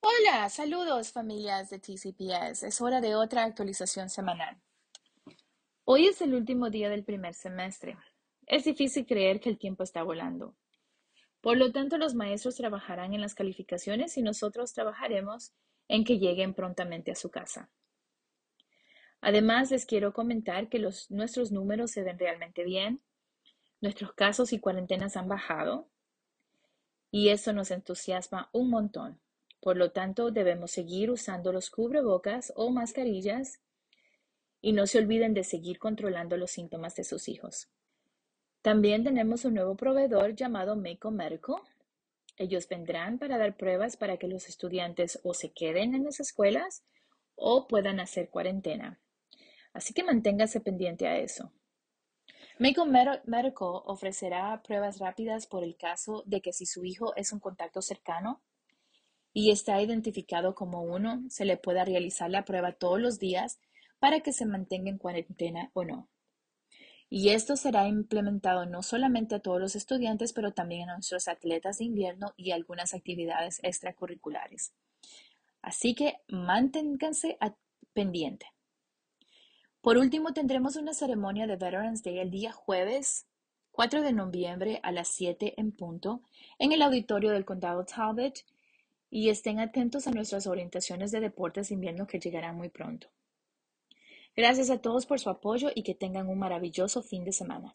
Hola, saludos familias de TCPS. Es hora de otra actualización semanal. Hoy es el último día del primer semestre. Es difícil creer que el tiempo está volando. Por lo tanto, los maestros trabajarán en las calificaciones y nosotros trabajaremos en que lleguen prontamente a su casa. Además, les quiero comentar que los, nuestros números se ven realmente bien, nuestros casos y cuarentenas han bajado y eso nos entusiasma un montón. Por lo tanto, debemos seguir usando los cubrebocas o mascarillas y no se olviden de seguir controlando los síntomas de sus hijos. También tenemos un nuevo proveedor llamado Meco Medical. Ellos vendrán para dar pruebas para que los estudiantes o se queden en las escuelas o puedan hacer cuarentena. Así que manténgase pendiente a eso. Meco Medical ofrecerá pruebas rápidas por el caso de que si su hijo es un contacto cercano y está identificado como uno, se le pueda realizar la prueba todos los días para que se mantenga en cuarentena o no. Y esto será implementado no solamente a todos los estudiantes, pero también a nuestros atletas de invierno y algunas actividades extracurriculares. Así que manténganse pendiente. Por último, tendremos una ceremonia de Veterans Day el día jueves 4 de noviembre a las 7 en punto en el auditorio del condado Talbot y estén atentos a nuestras orientaciones de deportes invierno que llegarán muy pronto. Gracias a todos por su apoyo y que tengan un maravilloso fin de semana.